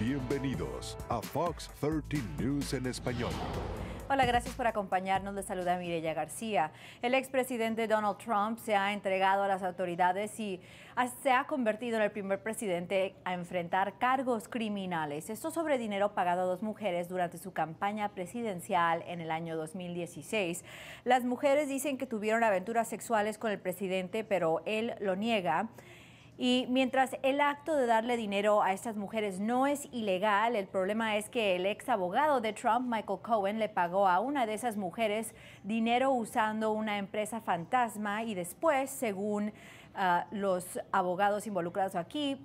Bienvenidos a Fox 13 News en español. Hola, gracias por acompañarnos. Les saluda Mireya García. El expresidente Donald Trump se ha entregado a las autoridades y se ha convertido en el primer presidente a enfrentar cargos criminales. Esto sobre dinero pagado a dos mujeres durante su campaña presidencial en el año 2016. Las mujeres dicen que tuvieron aventuras sexuales con el presidente, pero él lo niega. Y mientras el acto de darle dinero a estas mujeres no es ilegal, el problema es que el ex abogado de Trump, Michael Cohen, le pagó a una de esas mujeres dinero usando una empresa fantasma y después, según ah, los abogados involucrados aquí,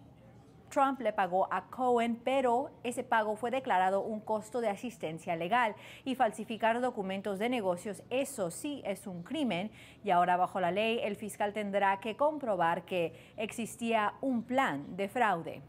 Trump le pagó a Cohen, pero ese pago fue declarado un costo de asistencia legal y falsificar documentos de negocios, eso sí es un crimen y ahora bajo la ley el fiscal tendrá que comprobar que existía un plan de fraude.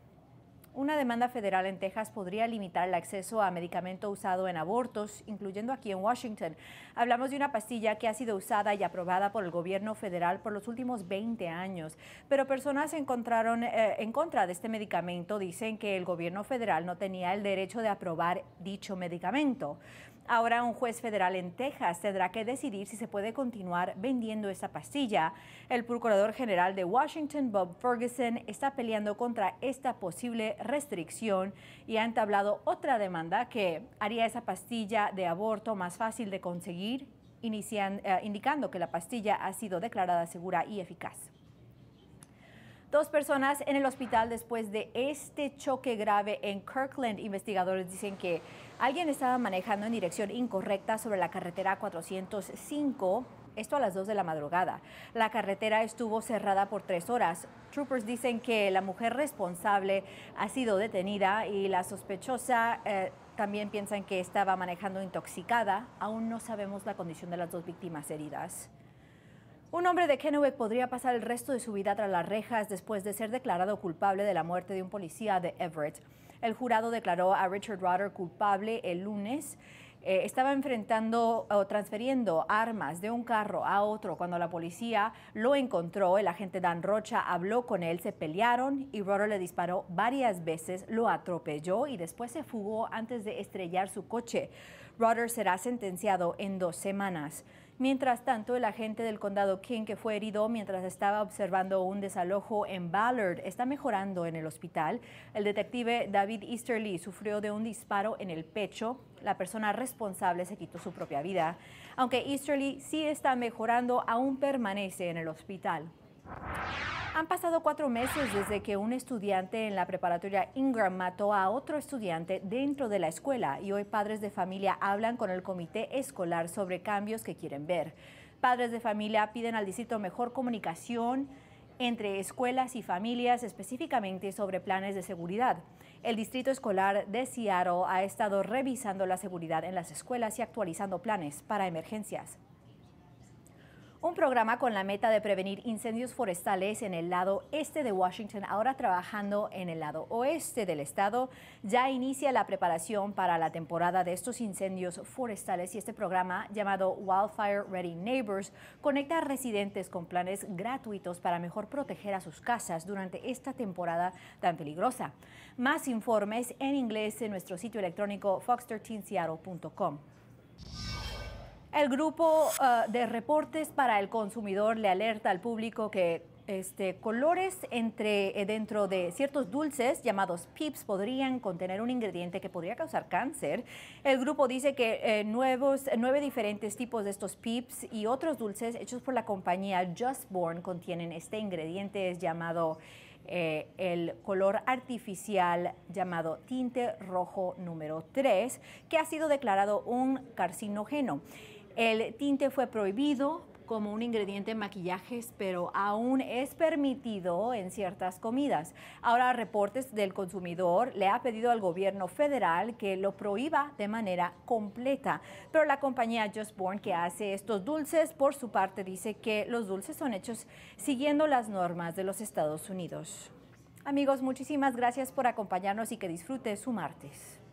Una demanda federal en Texas podría limitar el acceso a medicamento usado en abortos, incluyendo aquí en Washington. Hablamos de una pastilla que ha sido usada y aprobada por el gobierno federal por los últimos 20 años, pero personas se encontraron eh, en contra de este medicamento. Dicen que el gobierno federal no tenía el derecho de aprobar dicho medicamento. Ahora un juez federal en Texas tendrá que decidir si se puede continuar vendiendo esa pastilla. El procurador general de Washington, Bob Ferguson, está peleando contra esta posible restricción y ha entablado otra demanda que haría esa pastilla de aborto más fácil de conseguir, eh, indicando que la pastilla ha sido declarada segura y eficaz dos personas en el hospital después de este choque grave en Kirkland. Investigadores dicen que Alguien estaba manejando en dirección incorrecta sobre la carretera 405 esto a las 2 de la madrugada. La carretera estuvo cerrada por tres horas. Troopers dicen que la mujer responsable ha sido detenida y la sospechosa eh, también piensan que estaba manejando intoxicada. Aún no sabemos la condición de las dos víctimas heridas. Un hombre de Kennebec podría pasar el resto de su vida tras las rejas después de ser declarado culpable de la muerte de un policía de Everett. El jurado declaró a Richard Rotter culpable el lunes. Eh, estaba enfrentando o transfiriendo armas de un carro a otro. Cuando la policía lo encontró, el agente Dan Rocha habló con él, se pelearon y Rotter le disparó varias veces, lo atropelló y después se fugó antes de estrellar su coche. Rotter será sentenciado en dos semanas. Mientras tanto, el agente del condado King, que fue herido mientras estaba observando un desalojo en Ballard, está mejorando en el hospital. El detective David Easterly sufrió de un disparo en el pecho. La persona responsable se quitó su propia vida. Aunque Easterly sí está mejorando, aún permanece en el hospital. Han pasado cuatro meses desde que un estudiante en la preparatoria Ingram mató a otro estudiante dentro de la escuela y hoy padres de familia hablan con el comité escolar sobre cambios que quieren ver. Padres de familia piden al distrito mejor comunicación entre escuelas y familias, específicamente sobre planes de seguridad. El Distrito Escolar de Seattle ha estado revisando la seguridad en las escuelas y actualizando planes para emergencias. Un programa con la meta de prevenir incendios forestales en el lado este de Washington, ahora trabajando en el lado oeste del estado, ya inicia la preparación para la temporada de estos incendios forestales y este programa llamado Wildfire Ready Neighbors conecta a residentes con planes gratuitos para mejor proteger a sus casas durante esta temporada tan peligrosa. Más informes en inglés en nuestro sitio electrónico fox el grupo eh, de reportes para el consumidor le alerta al público que este, colores entre, eh, dentro de ciertos dulces llamados pips podrían contener un ingrediente que podría causar cáncer. El grupo dice que eh, nuevos, nueve diferentes tipos de estos pips y otros dulces hechos por la compañía Just Born contienen este ingrediente es llamado el color artificial llamado tinte rojo número 3, que ha sido declarado un carcinógeno. El tinte fue prohibido como un ingrediente en maquillajes, pero aún es permitido en ciertas comidas. Ahora, reportes del consumidor le ha pedido al gobierno federal que lo prohíba de manera completa, pero la compañía Just Born que hace estos dulces, por su parte, dice que los dulces son hechos siguiendo las normas de los Estados Unidos. Amigos, muchísimas gracias por acompañarnos y que disfrute su martes.